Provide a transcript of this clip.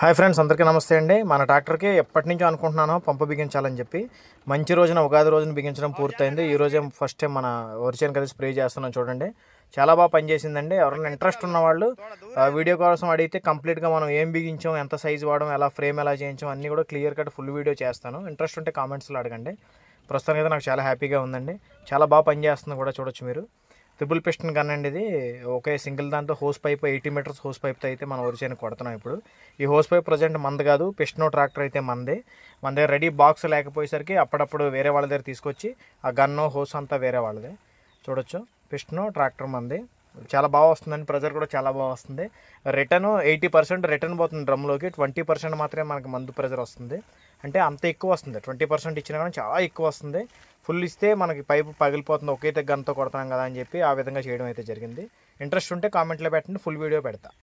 hi friends అందరికీ నమస్తే అండి మన ట్రాక్టర్కి ఎప్పటి నుంచో అనుకుంటున్నాను పంపు బిగించాలని చెప్పి మంచి రోజున ఉగాది రోజున బిగించడం పూర్తయింది ఈ రోజే ఫస్ట్ టైం మన వరిచేను కలిసి స్ప్రే చేస్తున్నాం చూడండి చాలా బాగా పనిచేసిందండి ఎవరైనా ఇంట్రెస్ట్ ఉన్నవాళ్ళు వీడియో కోసం అడిగితే కంప్లీట్గా మనం ఏం బిగించాం ఎంత సైజ్ వాడడం ఎలా ఫ్రేమ్ ఎలా చేయించాం అన్నీ కూడా క్లియర్ కట్ ఫుల్ వీడియో చేస్తాను ఇంట్రెస్ట్ ఉంటే కామెంట్స్లో అడగండి ప్రస్తుతానికి అయితే నాకు చాలా హ్యాపీగా ఉందండి చాలా బాగా పనిచేస్తుంది కూడా చూడొచ్చు మీరు ట్రిపుల్ పిస్టన్ గన్ అండి ఇది ఒకే సింగిల్ దాంతో hose pipe eighty metres hose పైప్తో అయితే మనం ఒరిచేని కొడుతున్నాం ఇప్పుడు ఈ హోస్ పైప్ ప్రజెంట్ మంది కాదు పిస్టనో ట్రాక్టర్ అయితే మంది మన దగ్గర రెడీ బాక్స్ లేకపోయేసరికి అప్పుడప్పుడు వేరే వాళ్ళ దగ్గర తీసుకొచ్చి ఆ గన్ను హోస్ అంతా వేరే వాళ్ళదే చూడొచ్చు పిస్టనో ట్రాక్టర్ మంది చాలా బాగా వస్తుందండి ప్రెజర్ కూడా చాలా బాగా వస్తుంది రిటర్న్ ఎయిటీ పర్సెంట్ రిటర్న్ పోతుంది డ్రమ్లోకి ట్వంటీ పర్సెంట్ మాత్రమే మనకి మందు ప్రెజర్ వస్తుంది అంటే అంత ఎక్కువ వస్తుంది ట్వంటీ పర్సెంట్ ఇచ్చినా కానీ చాలా ఎక్కువ వస్తుంది ఫుల్ ఇస్తే మనకి పైపు పగిలిపోతుంది ఒకే గన్తో కొడతాం కదా అని చెప్పి ఆ విధంగా చేయడం అయితే జరిగింది ఇంట్రెస్ట్ ఉంటే కామెంట్లో పెట్టండి ఫుల్ వీడియో పెడతా